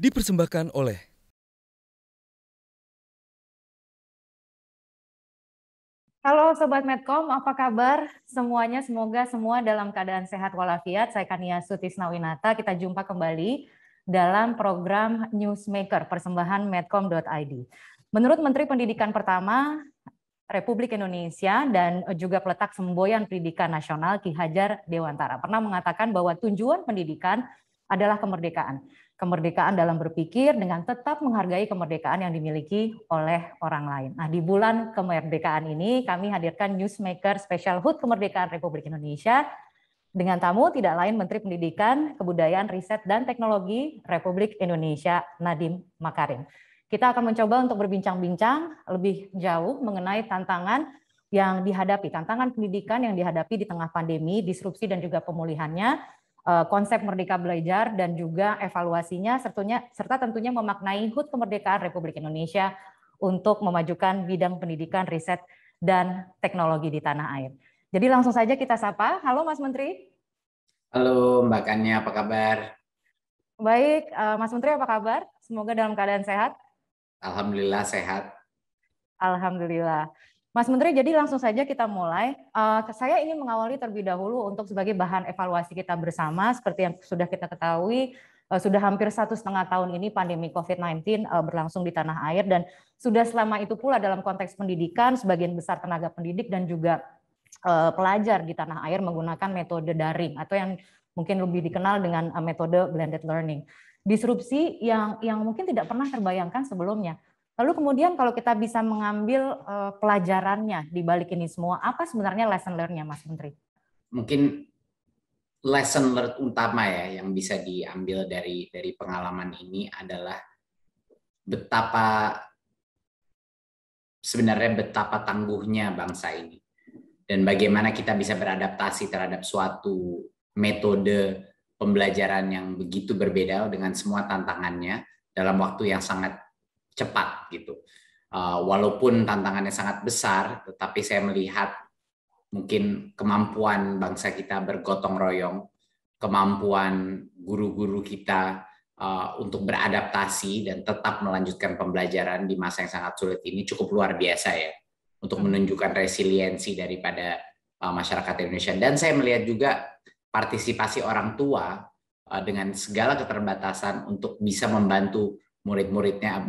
dipersembahkan oleh Halo Sobat Medcom, apa kabar semuanya? Semoga semua dalam keadaan sehat walafiat. Saya Kania Sutisna Winata, kita jumpa kembali dalam program Newsmaker persembahan medcom.id. Menurut Menteri Pendidikan pertama Republik Indonesia dan juga peletak semboyan pendidikan nasional Ki Hajar Dewantara pernah mengatakan bahwa tujuan pendidikan adalah kemerdekaan kemerdekaan dalam berpikir dengan tetap menghargai kemerdekaan yang dimiliki oleh orang lain. Nah, di bulan kemerdekaan ini kami hadirkan Newsmaker Special Hood Kemerdekaan Republik Indonesia dengan tamu tidak lain Menteri Pendidikan, Kebudayaan, Riset, dan Teknologi Republik Indonesia Nadiem Makarim. Kita akan mencoba untuk berbincang-bincang lebih jauh mengenai tantangan yang dihadapi, tantangan pendidikan yang dihadapi di tengah pandemi, disrupsi dan juga pemulihannya, Eh, konsep merdeka belajar dan juga evaluasinya serta tentunya memaknai HUT kemerdekaan Republik Indonesia untuk memajukan bidang pendidikan, riset, dan teknologi di tanah air. Jadi langsung saja kita sapa. Halo Mas Menteri. Halo Mbak Kania, apa kabar? Baik, eh, Mas Menteri apa kabar? Semoga dalam keadaan sehat. Alhamdulillah sehat. Alhamdulillah. Mas Menteri, jadi langsung saja kita mulai. Uh, saya ingin mengawali terlebih dahulu untuk sebagai bahan evaluasi kita bersama, seperti yang sudah kita ketahui, uh, sudah hampir satu setengah tahun ini pandemi COVID-19 uh, eh, berlangsung di tanah air, dan sudah selama itu pula dalam konteks pendidikan, sebagian besar tenaga pendidik dan juga uh, pelajar di tanah air menggunakan metode daring, atau yang mungkin lebih dikenal dengan uh, metode blended learning. Disrupsi yang, yang mungkin tidak pernah terbayangkan sebelumnya Lalu kemudian kalau kita bisa mengambil uh, pelajarannya di balik ini semua, apa sebenarnya lesson learn-nya Mas Menteri? Mungkin lesson learn utama ya yang bisa diambil dari dari pengalaman ini adalah betapa sebenarnya betapa tangguhnya bangsa ini dan bagaimana kita bisa beradaptasi terhadap suatu metode pembelajaran yang begitu berbeda dengan semua tantangannya dalam waktu yang sangat cepat gitu. Uh, walaupun tantangannya sangat besar, tetapi saya melihat mungkin kemampuan bangsa kita bergotong royong, kemampuan guru-guru kita uh, untuk beradaptasi dan tetap melanjutkan pembelajaran di masa yang sangat sulit ini cukup luar biasa ya untuk hmm. menunjukkan resiliensi daripada uh, masyarakat Indonesia. Dan saya melihat juga partisipasi orang tua uh, dengan segala keterbatasan untuk bisa membantu murid-muridnya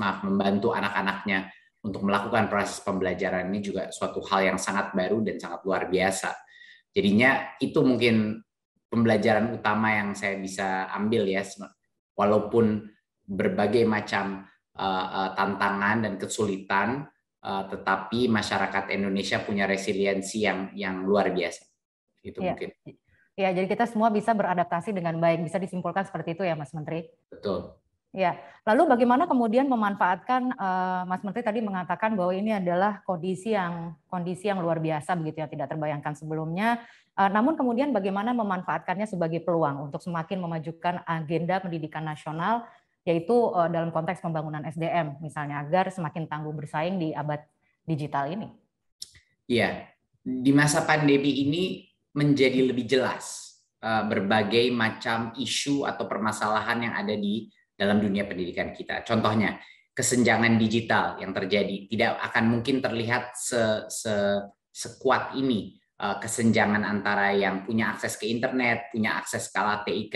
maaf membantu anak-anaknya untuk melakukan proses pembelajaran ini juga suatu hal yang sangat baru dan sangat luar biasa. Jadinya itu mungkin pembelajaran utama yang saya bisa ambil ya walaupun berbagai macam e, e, tantangan dan kesulitan e, tetapi masyarakat Indonesia punya resiliensi yang yang luar biasa. Itu ya. mungkin. Ya, jadi kita semua bisa beradaptasi dengan baik. Bisa disimpulkan seperti itu ya, Mas Menteri? Betul. Ya, lalu bagaimana kemudian memanfaatkan uh, Mas Menteri tadi mengatakan bahwa ini adalah kondisi yang kondisi yang luar biasa begitu yang tidak terbayangkan sebelumnya. Uh, namun kemudian bagaimana memanfaatkannya sebagai peluang untuk semakin memajukan agenda pendidikan nasional yaitu uh, dalam konteks pembangunan SDM misalnya agar semakin tangguh bersaing di abad digital ini. Iya, di masa pandemi ini menjadi lebih jelas uh, berbagai macam isu atau permasalahan yang ada di dalam dunia pendidikan kita. Contohnya, kesenjangan digital yang terjadi tidak akan mungkin terlihat se, se, sekuat ini eh, kesenjangan antara yang punya akses ke internet, punya akses skala TIK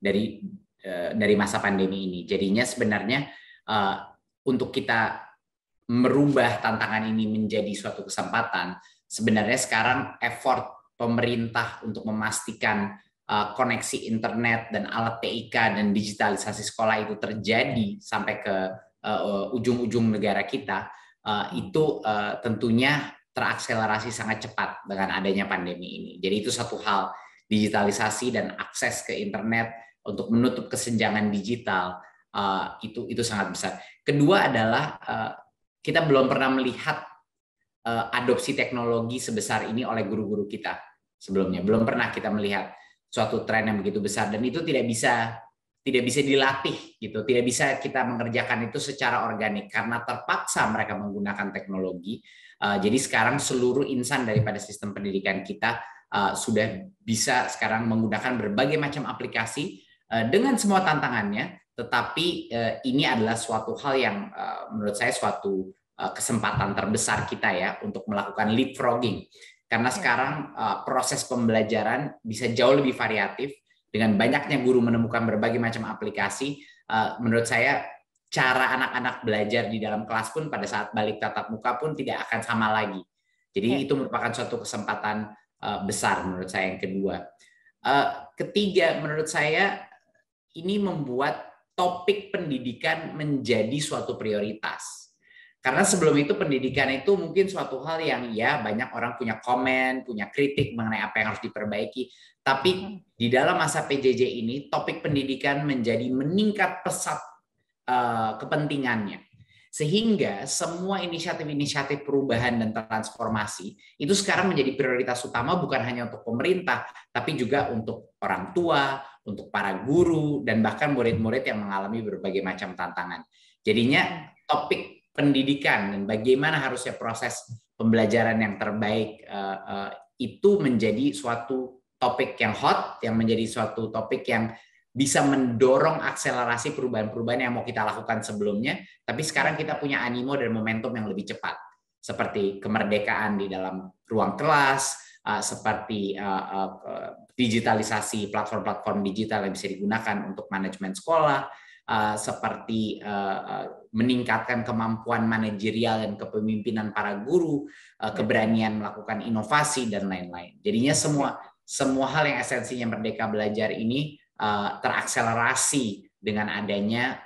dari eh, dari masa pandemi ini. Jadinya sebenarnya eh, untuk kita merubah tantangan ini menjadi suatu kesempatan, sebenarnya sekarang effort pemerintah untuk memastikan Eh, koneksi internet dan alat TIK dan digitalisasi sekolah itu terjadi sampai ke eh, eh, ujung-ujung negara kita itu tentunya terakselerasi sangat cepat dengan adanya pandemi ini. Jadi itu satu hal digitalisasi dan akses ke internet untuk menutup kesenjangan digital itu itu sangat besar. Kedua adalah kita belum pernah melihat adopsi teknologi sebesar ini oleh guru-guru kita sebelumnya. Belum pernah kita melihat suatu tren yang begitu besar dan itu tidak bisa tidak bisa dilatih gitu, tidak bisa kita mengerjakan itu secara organik karena terpaksa mereka menggunakan teknologi. Uh, jadi sekarang seluruh insan daripada sistem pendidikan kita uh, sudah bisa sekarang menggunakan berbagai macam aplikasi uh, dengan semua tantangannya, tetapi uh, ini adalah suatu hal yang uh, menurut saya suatu kesempatan terbesar kita ya untuk melakukan leapfrogging karena iya. sekarang uh, proses pembelajaran bisa jauh lebih variatif dengan banyaknya guru menemukan berbagai macam aplikasi. Uh, menurut saya cara anak-anak belajar di dalam kelas pun pada saat balik tatap muka pun tidak akan sama lagi. Jadi ya. itu merupakan suatu kesempatan uh, besar menurut saya yang kedua. Uh, ketiga menurut saya ini membuat topik pendidikan menjadi suatu prioritas. Karena sebelum itu pendidikan itu mungkin suatu hal yang ya banyak orang punya komen, punya kritik mengenai apa yang harus diperbaiki. Tapi hmm. di dalam masa PJJ ini topik pendidikan menjadi meningkat pesat uh, kepentingannya. Sehingga semua inisiatif-inisiatif perubahan dan transformasi itu sekarang menjadi prioritas utama bukan hanya untuk pemerintah, tapi juga untuk orang tua, untuk para guru, dan bahkan murid-murid yang mengalami berbagai macam tantangan. Jadinya hmm. topik pendidikan dan bagaimana harusnya proses pembelajaran yang terbaik eh, eh, itu menjadi suatu topik yang hot, yang menjadi suatu topik yang bisa mendorong akselerasi perubahan-perubahan yang mau kita lakukan sebelumnya, tapi sekarang kita punya animo dan momentum yang lebih cepat, seperti kemerdekaan di dalam ruang kelas, eh, seperti digitalisasi platform-platform digital yang bisa digunakan untuk manajemen sekolah, Eh, seperti eh, eh, meningkatkan kemampuan manajerial dan kepemimpinan para guru, ya. keberanian melakukan inovasi dan lain-lain. Jadinya semua ya. semua hal yang esensinya merdeka belajar ini terakselerasi dengan adanya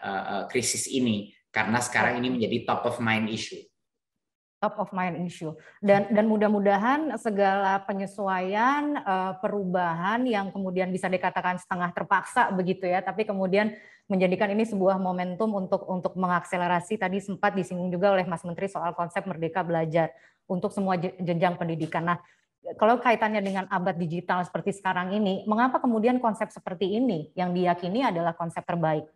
krisis ini karena sekarang ini ya. menjadi top of mind issue top of mind issue dan dan mudah-mudahan segala penyesuaian perubahan yang kemudian bisa dikatakan setengah terpaksa begitu ya tapi kemudian menjadikan ini sebuah momentum untuk untuk mengakselerasi tadi sempat disinggung juga oleh Mas Menteri soal konsep merdeka belajar untuk semua jenjang pendidikan. Nah, kalau kaitannya dengan abad digital seperti sekarang ini, mengapa kemudian konsep seperti ini yang diyakini adalah konsep terbaik?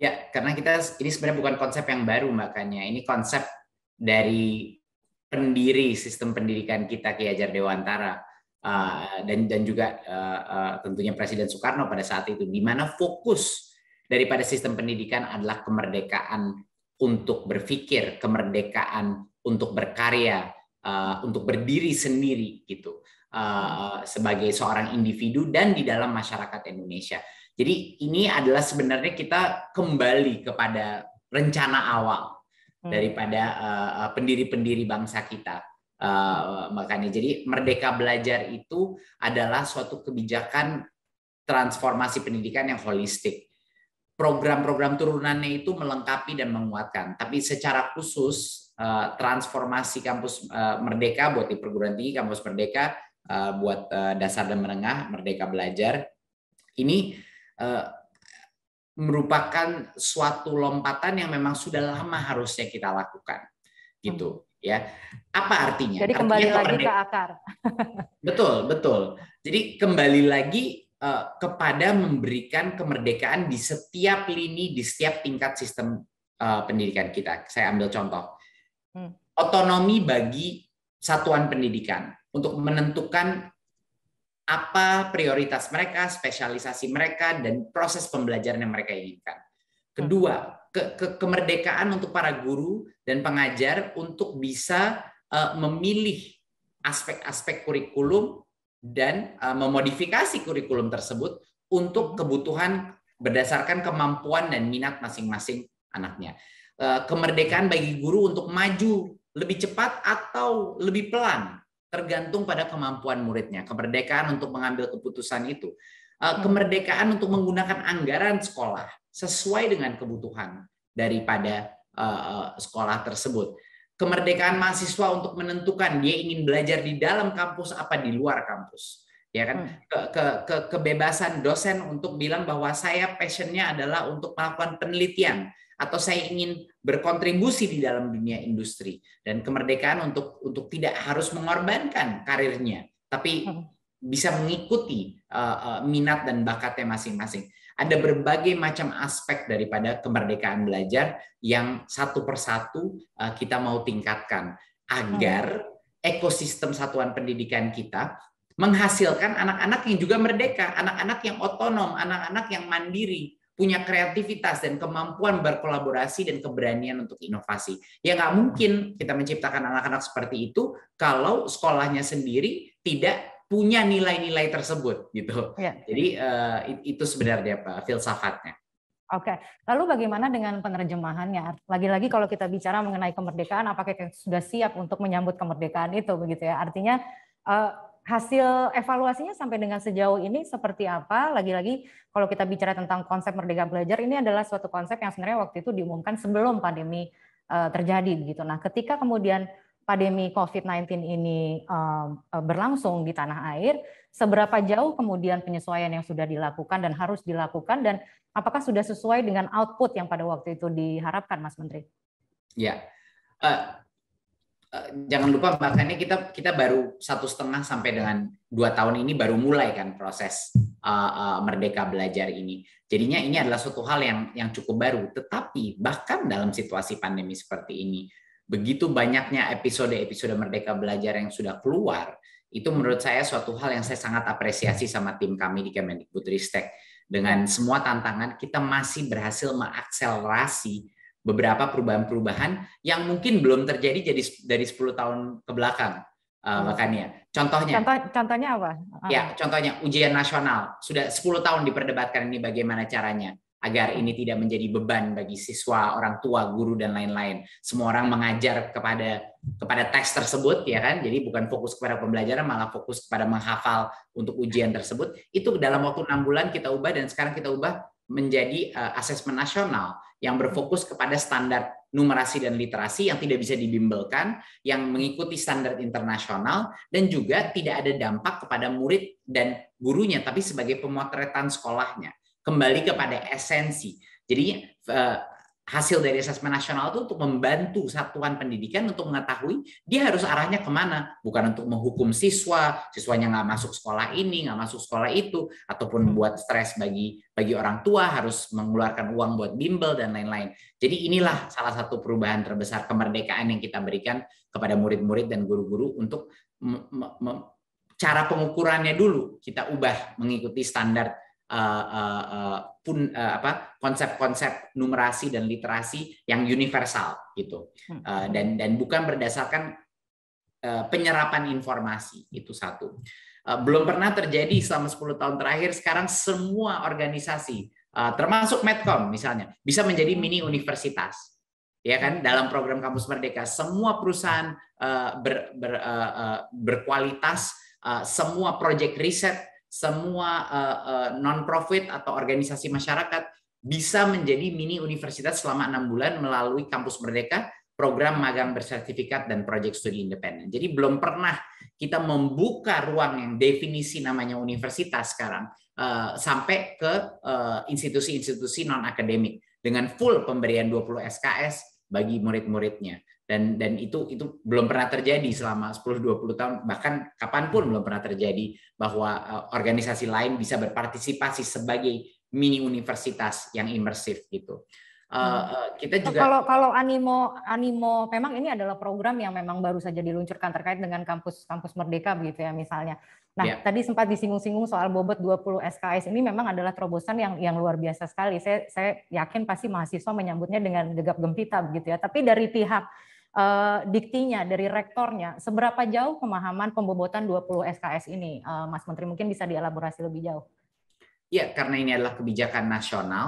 Ya, karena kita ini sebenarnya bukan konsep yang baru makanya. Ini konsep dari pendiri sistem pendidikan kita Ki Ajar Dewantara uh, dan dan juga uh, uh, tentunya Presiden Soekarno pada saat itu di mana fokus daripada sistem pendidikan adalah kemerdekaan untuk berpikir, kemerdekaan untuk berkarya, uh, untuk berdiri sendiri gitu uh, sebagai seorang individu dan di dalam masyarakat Indonesia. Jadi ini adalah sebenarnya kita kembali kepada rencana awal hmm. daripada pendiri-pendiri uh, bangsa kita Eh, makanya jadi merdeka belajar itu adalah suatu kebijakan transformasi pendidikan yang holistik. Program-program turunannya itu melengkapi dan menguatkan, tapi secara khusus eh, transformasi kampus eh, merdeka buat di perguruan tinggi, kampus merdeka buat dasar dan menengah, merdeka belajar ini merupakan suatu lompatan yang memang sudah lama harusnya kita lakukan gitu. Hmm ya apa artinya jadi kembali artinya lagi ke akar betul betul jadi kembali lagi uh, kepada memberikan kemerdekaan di setiap lini di setiap tingkat sistem uh, pendidikan kita saya ambil contoh hmm. otonomi bagi satuan pendidikan untuk menentukan apa prioritas mereka spesialisasi mereka dan proses pembelajaran yang mereka inginkan kedua hmm ke, ke, kemerdekaan untuk para guru dan pengajar untuk bisa uh, memilih aspek-aspek kurikulum dan uh, memodifikasi kurikulum tersebut untuk hmm. kebutuhan berdasarkan kemampuan dan minat masing-masing anaknya. Uh, kemerdekaan bagi guru untuk maju lebih cepat atau lebih pelan tergantung pada kemampuan muridnya. Kemerdekaan untuk mengambil keputusan itu. Eh, hmm. kemerdekaan untuk menggunakan anggaran sekolah sesuai dengan kebutuhan daripada eh, eh, sekolah tersebut. Kemerdekaan mahasiswa untuk menentukan dia ingin belajar di dalam kampus apa di luar kampus ya kan hmm. ke, ke, ke kebebasan dosen untuk bilang bahwa saya passionnya adalah untuk melakukan penelitian atau saya ingin berkontribusi di dalam dunia industri dan kemerdekaan untuk untuk tidak harus mengorbankan karirnya tapi hmm bisa mengikuti uh, uh, minat dan bakatnya masing-masing. Ada berbagai macam aspek daripada kemerdekaan belajar yang satu persatu uh, kita mau tingkatkan agar ekosistem satuan pendidikan kita menghasilkan anak-anak yang juga merdeka, anak-anak yang otonom, anak-anak yang mandiri, punya kreativitas dan kemampuan berkolaborasi dan keberanian untuk inovasi. Ya nggak mungkin kita menciptakan anak-anak seperti itu kalau sekolahnya sendiri tidak punya nilai-nilai tersebut gitu. Ya. Jadi uh, itu sebenarnya apa filsafatnya. Oke, lalu bagaimana dengan penerjemahannya? Lagi-lagi kalau kita bicara mengenai kemerdekaan, apakah kita sudah siap untuk menyambut kemerdekaan itu begitu ya? Artinya uh, hasil evaluasinya sampai dengan sejauh ini seperti apa? Lagi-lagi kalau kita bicara tentang konsep merdeka belajar, ini adalah suatu konsep yang sebenarnya waktu itu diumumkan sebelum pandemi eh, terjadi begitu. Nah, ketika kemudian pandemi COVID-19 ini eh, eh, berlangsung di tanah air, seberapa jauh kemudian penyesuaian yang sudah dilakukan dan harus dilakukan dan apakah sudah sesuai dengan output yang pada waktu itu diharapkan, Mas Menteri? Ya, uh, uh, jangan lupa makanya kita kita baru satu setengah sampai dengan dua tahun ini baru mulai kan proses uh, uh, merdeka belajar ini. Jadinya ini adalah suatu hal yang yang cukup baru. Tetapi bahkan dalam situasi pandemi seperti ini begitu banyaknya episode-episode Merdeka Belajar yang sudah keluar, itu menurut saya suatu hal yang saya sangat apresiasi sama tim kami di Kemendikbudristek. Dengan semua tantangan, kita masih berhasil mengakselerasi beberapa perubahan-perubahan yang mungkin belum terjadi jadi dari 10 tahun ke belakang. Uh, eh, hmm. makanya contohnya Contoh, contohnya apa? Uh. Ya, ah. contohnya ujian nasional sudah 10 tahun diperdebatkan ini bagaimana caranya agar ini tidak menjadi beban bagi siswa, orang tua, guru dan lain-lain. Semua orang mengajar kepada kepada teks tersebut ya kan. Jadi bukan fokus kepada pembelajaran malah fokus kepada menghafal untuk ujian tersebut. Itu dalam waktu enam bulan kita ubah dan sekarang kita ubah menjadi uh, asesmen nasional yang berfokus kepada standar numerasi dan literasi yang tidak bisa dibimbelkan, yang mengikuti standar internasional dan juga tidak ada dampak kepada murid dan gurunya tapi sebagai pemotretan sekolahnya kembali kepada esensi. Jadi eh, hasil dari asesmen nasional itu untuk membantu satuan pendidikan untuk mengetahui dia harus arahnya kemana, bukan untuk menghukum siswa, siswanya nggak masuk sekolah ini, nggak masuk sekolah itu, ataupun membuat stres bagi bagi orang tua harus mengeluarkan uang buat bimbel dan lain-lain. Jadi inilah salah satu perubahan terbesar kemerdekaan yang kita berikan kepada murid-murid dan guru-guru untuk cara pengukurannya dulu kita ubah mengikuti standar Eh, eh, eh, pun uh, apa konsep-konsep numerasi dan literasi yang universal gitu uh, dan dan bukan berdasarkan uh, penyerapan informasi itu satu uh, belum pernah terjadi selama 10 tahun terakhir sekarang semua organisasi uh, termasuk Medcom misalnya bisa menjadi mini hmm. universitas ya kan dalam program kampus merdeka semua perusahaan uh, ber, ber, uh, uh, berkualitas uh, semua proyek riset semua uh, uh, non-profit atau organisasi masyarakat bisa menjadi mini universitas selama enam bulan melalui kampus merdeka program magang bersertifikat dan proyek studi independen. Jadi belum pernah kita membuka ruang yang definisi namanya universitas sekarang uh, sampai ke uh, institusi-institusi non akademik dengan full pemberian 20 SKS bagi murid-muridnya dan dan itu itu belum pernah terjadi selama 10-20 tahun bahkan kapanpun belum pernah terjadi bahwa eh, organisasi lain bisa berpartisipasi sebagai mini universitas yang imersif gitu. Uh, kita nah, juga kalau kalau animo animo memang ini adalah program yang memang baru saja diluncurkan terkait dengan kampus kampus merdeka begitu ya misalnya. Nah, yeah. tadi sempat disinggung-singgung soal bobot 20 SKS ini memang adalah terobosan yang yang luar biasa sekali. Saya saya yakin pasti mahasiswa menyambutnya dengan gegap gempita begitu ya. Tapi dari pihak uh, diktinya dari rektornya seberapa jauh pemahaman pembobotan 20 SKS ini uh, Mas Menteri mungkin bisa dielaborasi lebih jauh Ya karena ini adalah kebijakan nasional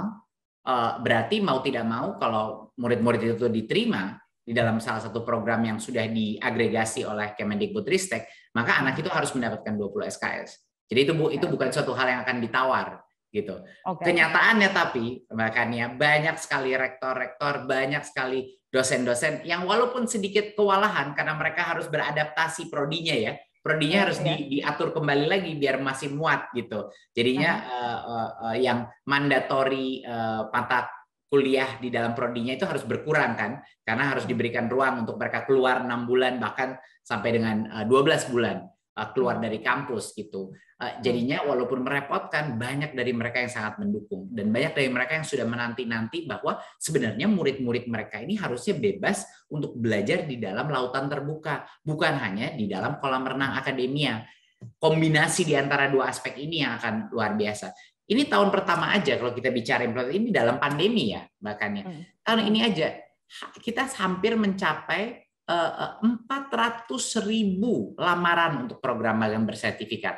uh, berarti mau tidak mau kalau murid-murid itu diterima di dalam salah satu program yang sudah diagregasi oleh Kemendikbudristek maka anak itu harus mendapatkan 20 SKS jadi itu bu, itu bukan suatu hal yang akan ditawar gitu. Okay. Kenyataannya tapi makanya banyak sekali rektor-rektor, banyak sekali dosen-dosen yang walaupun sedikit kewalahan karena mereka harus beradaptasi prodinya ya. Prodinya okay. harus di, diatur kembali lagi biar masih muat gitu. Jadinya uh-huh. uh, uh, uh, yang mandatori uh, mata kuliah di dalam prodinya itu harus berkurang kan karena harus diberikan ruang untuk mereka keluar enam bulan bahkan sampai dengan 12 bulan Uh, keluar hmm. dari kampus gitu. Uh, hmm. Jadinya walaupun merepotkan, banyak dari mereka yang sangat mendukung dan banyak dari mereka yang sudah menanti-nanti bahwa sebenarnya murid-murid mereka ini harusnya bebas untuk belajar di dalam lautan terbuka, bukan hanya di dalam kolam renang hmm. akademia. Kombinasi di antara dua aspek ini yang akan luar biasa. Ini tahun pertama aja kalau kita bicara implementasi ini dalam pandemi ya bahkan ya. Tahun ini aja kita hampir mencapai 400 eh, ribu lamaran untuk program magang bersertifikat.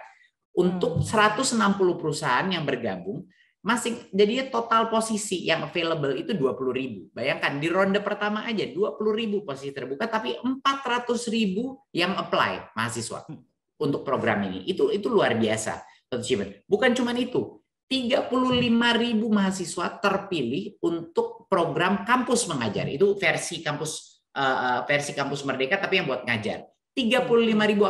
Untuk 160 hmm. perusahaan yang bergabung, masing jadinya total posisi yang available itu 20 ribu. Bayangkan di ronde pertama aja 20 ribu posisi terbuka, tapi 400 ribu yang apply mahasiswa hmm. untuk program ini. Itu itu luar biasa. Bukan cuma itu, 35 ribu mahasiswa terpilih untuk program kampus mengajar. Itu versi kampus Eh, eh, versi kampus merdeka tapi yang buat ngajar. 35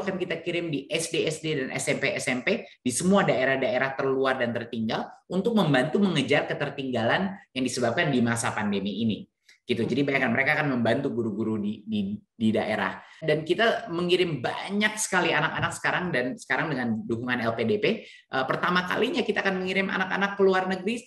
akan kita kirim di SD SD dan SMP SMP di semua daerah-daerah terluar dan tertinggal untuk membantu mengejar ketertinggalan yang disebabkan di masa pandemi ini gitu. Jadi bayangkan mereka akan membantu guru-guru di, di di daerah. Dan kita mengirim banyak sekali anak-anak sekarang dan sekarang dengan dukungan LPDP, eh, pertama kalinya kita akan mengirim anak-anak ke luar negeri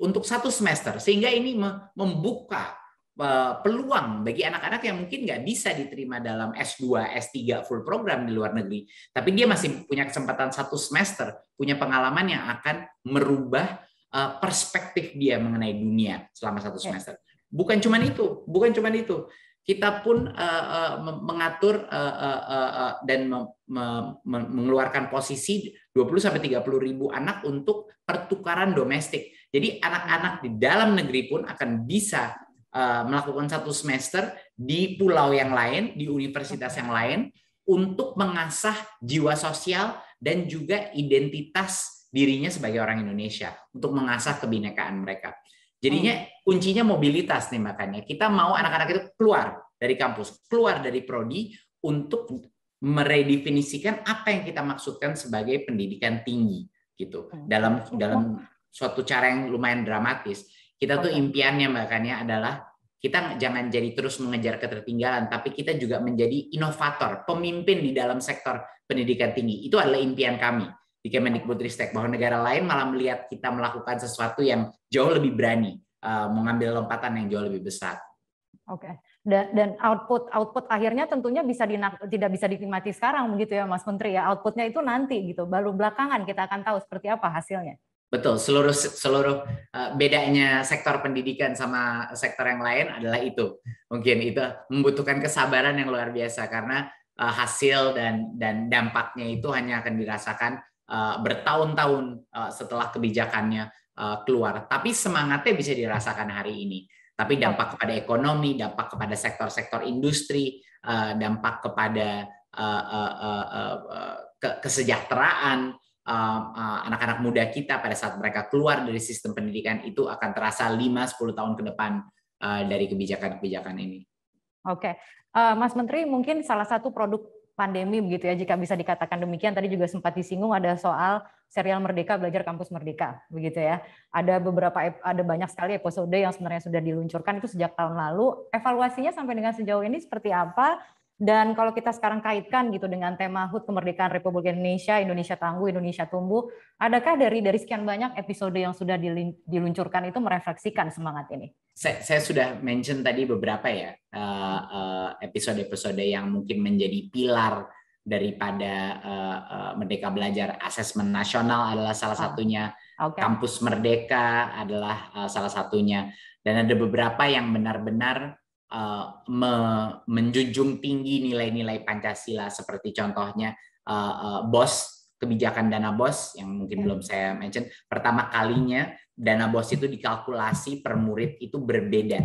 untuk satu semester sehingga ini membuka Eh, peluang bagi anak-anak yang mungkin nggak bisa diterima dalam S2, S3 full program di luar negeri, tapi dia masih punya kesempatan satu semester, punya pengalaman yang akan merubah eh, perspektif dia mengenai dunia selama satu semester. Bukan cuma itu, bukan cuma itu. Kita pun uh, uh, mengatur uh, uh, uh, dan me me me mengeluarkan posisi 20 sampai 30 ribu anak untuk pertukaran domestik. Jadi anak-anak di dalam negeri pun akan bisa Eh, melakukan satu semester di pulau yang lain, di universitas yang lain, untuk mengasah jiwa sosial dan juga identitas dirinya sebagai orang Indonesia, untuk mengasah kebinekaan mereka. Jadinya hmm. kuncinya mobilitas nih makanya. Kita mau anak-anak itu keluar dari kampus, keluar dari prodi untuk meredefinisikan apa yang kita maksudkan sebagai pendidikan tinggi gitu. Hmm. Dalam oh. dalam suatu cara yang lumayan dramatis kita tuh impiannya Mbak Kania ya, adalah kita jangan jadi terus mengejar ketertinggalan, tapi kita juga menjadi inovator, pemimpin di dalam sektor pendidikan tinggi. Itu adalah impian kami di Kemendikbudristek bahwa negara lain malah melihat kita melakukan sesuatu yang jauh lebih berani, eh, mengambil lompatan yang jauh lebih besar. Oke. Dan, dan output output akhirnya tentunya bisa dinak, tidak bisa dinikmati sekarang begitu ya Mas Menteri ya. Outputnya itu nanti gitu. Baru belakangan kita akan tahu seperti apa hasilnya. Betul, seluruh seluruh eh, bedanya sektor pendidikan sama sektor yang lain adalah itu. Mungkin itu membutuhkan kesabaran yang luar biasa karena eh, hasil dan dan dampaknya itu hanya akan dirasakan eh, bertahun-tahun setelah kebijakannya keluar. Tapi semangatnya bisa dirasakan hari ini. Tapi dampak kepada ekonomi, dampak kepada sektor-sektor industri, uh, dampak kepada kesejahteraan Um, uh, anak-anak muda kita pada saat mereka keluar dari sistem pendidikan itu akan terasa 5-10 tahun ke depan uh, dari kebijakan-kebijakan ini. Oke, uh, Mas Menteri mungkin salah satu produk pandemi begitu ya jika bisa dikatakan demikian tadi juga sempat disinggung ada soal serial Merdeka belajar kampus Merdeka begitu ya ada beberapa ada banyak sekali episode yang sebenarnya sudah diluncurkan itu sejak tahun lalu evaluasinya sampai dengan sejauh ini seperti apa dan kalau kita sekarang kaitkan gitu dengan tema HUT kemerdekaan Republik Indonesia, Indonesia tangguh, Indonesia tumbuh, adakah dari dari sekian banyak episode yang sudah diluncurkan itu merefleksikan semangat ini? Saya, saya sudah mention tadi beberapa ya eh, eh, episode-episode yang mungkin menjadi pilar daripada eh, Merdeka Belajar. Asesmen nasional adalah salah ah, satunya. Okay. Kampus Merdeka adalah salah satunya. Dan ada beberapa yang benar-benar Eh, me menjunjung tinggi nilai-nilai Pancasila seperti contohnya uh, uh, BOS kebijakan dana BOS yang mungkin ya. belum saya mention pertama kalinya dana BOS itu dikalkulasi per murid itu berbeda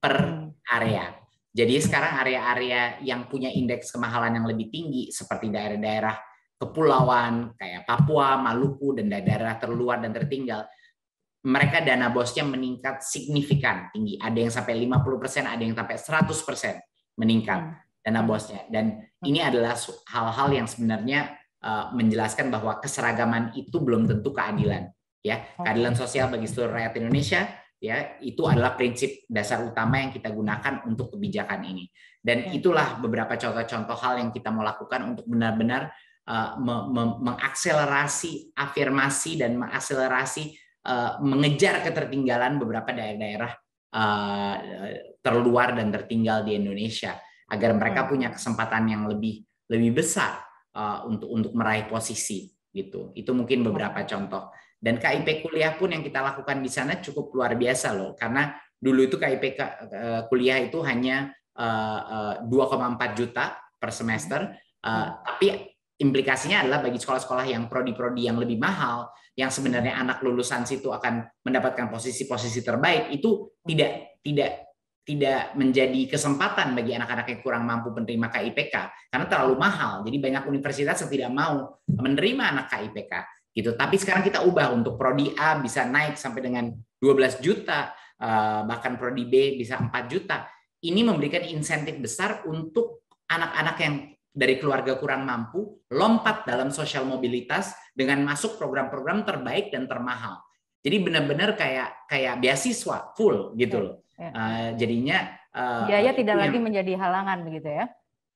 per hmm. area. Jadi sekarang area-area yang punya indeks kemahalan yang lebih tinggi seperti daerah-daerah kepulauan kayak Papua, Maluku dan daerah terluar dan tertinggal mereka dana bosnya meningkat signifikan tinggi. Ada yang sampai 50%, ada yang sampai 100% meningkat hmm. dana bosnya. Dan hmm. ini adalah hal-hal yang sebenarnya uh, menjelaskan bahwa keseragaman itu belum tentu keadilan. Ya, hmm. keadilan sosial bagi seluruh rakyat Indonesia ya itu adalah prinsip dasar utama yang kita gunakan untuk kebijakan ini. Dan ya. itulah beberapa contoh-contoh hal yang kita mau lakukan untuk benar-benar uh, mengakselerasi afirmasi dan mengakselerasi Eh, mengejar ketertinggalan beberapa daerah-daerah eh, terluar dan tertinggal di Indonesia agar mereka hmm. punya kesempatan yang lebih lebih besar eh, untuk untuk meraih posisi gitu. Itu mungkin beberapa contoh. Dan KIP kuliah pun yang kita lakukan di sana cukup luar biasa loh karena dulu itu KIP kuliah itu hanya 2,4 juta per semester hmm. tapi implikasinya adalah bagi sekolah-sekolah yang prodi-prodi yang lebih mahal yang sebenarnya anak lulusan situ akan mendapatkan posisi-posisi terbaik itu tidak tidak tidak menjadi kesempatan bagi anak-anak yang kurang mampu menerima KIPK karena terlalu mahal. Jadi banyak universitas yang tidak mau menerima anak KIPK gitu. Tapi sekarang kita ubah untuk prodi A bisa naik sampai dengan 12 juta, eh, bahkan prodi B bisa 4 juta. Ini memberikan insentif besar untuk anak-anak yang dari keluarga kurang mampu lompat dalam sosial mobilitas dengan masuk program-program terbaik dan termahal. Jadi benar-benar kayak kayak beasiswa full gitu iya, loh. Ya, ya. Uh, jadinya uh, biaya tidak lagi menjadi halangan begitu ya.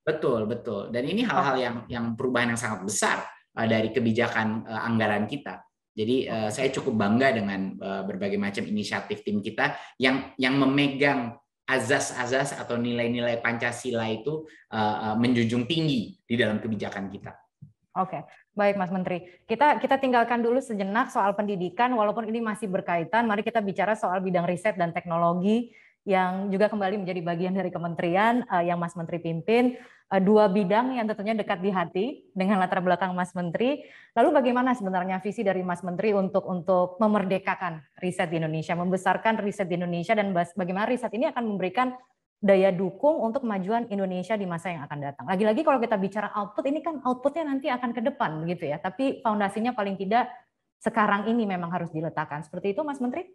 Betul, betul. Dan ini hal-hal yang yang perubahan yang sangat besar uh, dari kebijakan uh, anggaran kita. Jadi uh, saya cukup bangga dengan uh, berbagai macam inisiatif tim kita yang yang memegang azas-azas atau nilai-nilai Pancasila itu eh, eh, menjunjung tinggi di dalam kebijakan kita. Oke, baik Mas Menteri. Kita kita tinggalkan dulu sejenak soal pendidikan, walaupun ini masih berkaitan. Mari kita bicara soal bidang riset dan teknologi yang juga kembali menjadi bagian dari kementerian uh, yang Mas Menteri pimpin, uh, dua bidang yang tentunya dekat di hati dengan latar belakang Mas Menteri. Lalu bagaimana sebenarnya visi dari Mas Menteri untuk untuk memerdekakan riset di Indonesia, membesarkan riset di Indonesia dan bagaimana riset ini akan memberikan daya dukung untuk kemajuan Indonesia di masa yang akan datang. Lagi-lagi kalau kita bicara output ini kan outputnya nanti akan ke depan begitu ya, tapi fondasinya paling tidak sekarang ini memang harus diletakkan. Seperti itu Mas Menteri?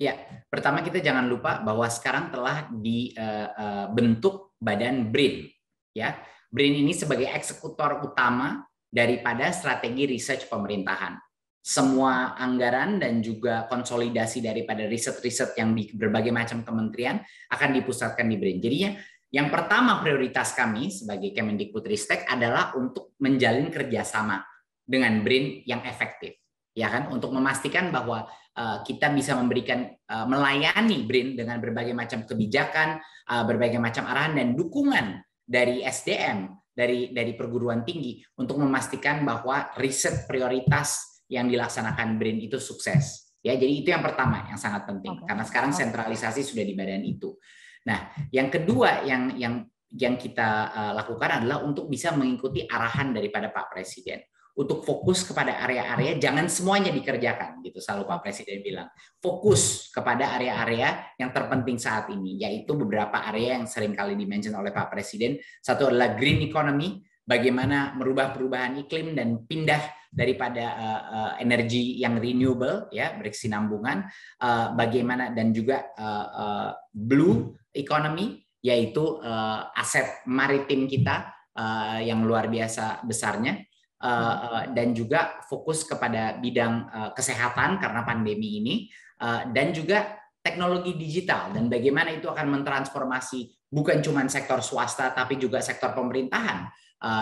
Ya, pertama kita jangan lupa bahwa sekarang telah dibentuk eh, eh, badan BRIN. Ya, BRIN ini sebagai eksekutor utama daripada strategi riset pemerintahan. Semua anggaran dan juga konsolidasi daripada riset-riset yang di berbagai macam kementerian akan dipusatkan di BRIN. Jadinya yang pertama prioritas kami sebagai Kemendikbudristek adalah untuk menjalin kerjasama dengan BRIN yang efektif, ya kan, untuk memastikan bahwa Eh, kita bisa memberikan eh, melayani BRIN dengan berbagai macam kebijakan, eh, berbagai macam arahan dan dukungan dari SDM dari dari perguruan tinggi untuk memastikan bahwa riset prioritas yang dilaksanakan BRIN itu sukses. Ya, jadi itu yang pertama yang sangat penting okay. karena sekarang sentralisasi sudah di badan itu. Nah, yang kedua yang yang yang kita lakukan adalah untuk bisa mengikuti arahan daripada Pak Presiden untuk fokus kepada area-area jangan semuanya dikerjakan gitu selalu Pak Presiden bilang fokus kepada area-area yang terpenting saat ini yaitu beberapa area yang sering kali dimention oleh Pak Presiden satu adalah green economy bagaimana merubah perubahan iklim dan pindah daripada uh, uh, energi yang renewable ya berkesinambungan uh, eh, bagaimana dan juga uh, uh, blue economy yaitu uh, aset maritim kita uh, yang luar biasa besarnya Eh, hmm. eh, dan juga fokus kepada bidang eh, kesehatan karena pandemi ini dan juga teknologi digital dan bagaimana itu akan mentransformasi bukan cuma sektor swasta tapi juga sektor pemerintahan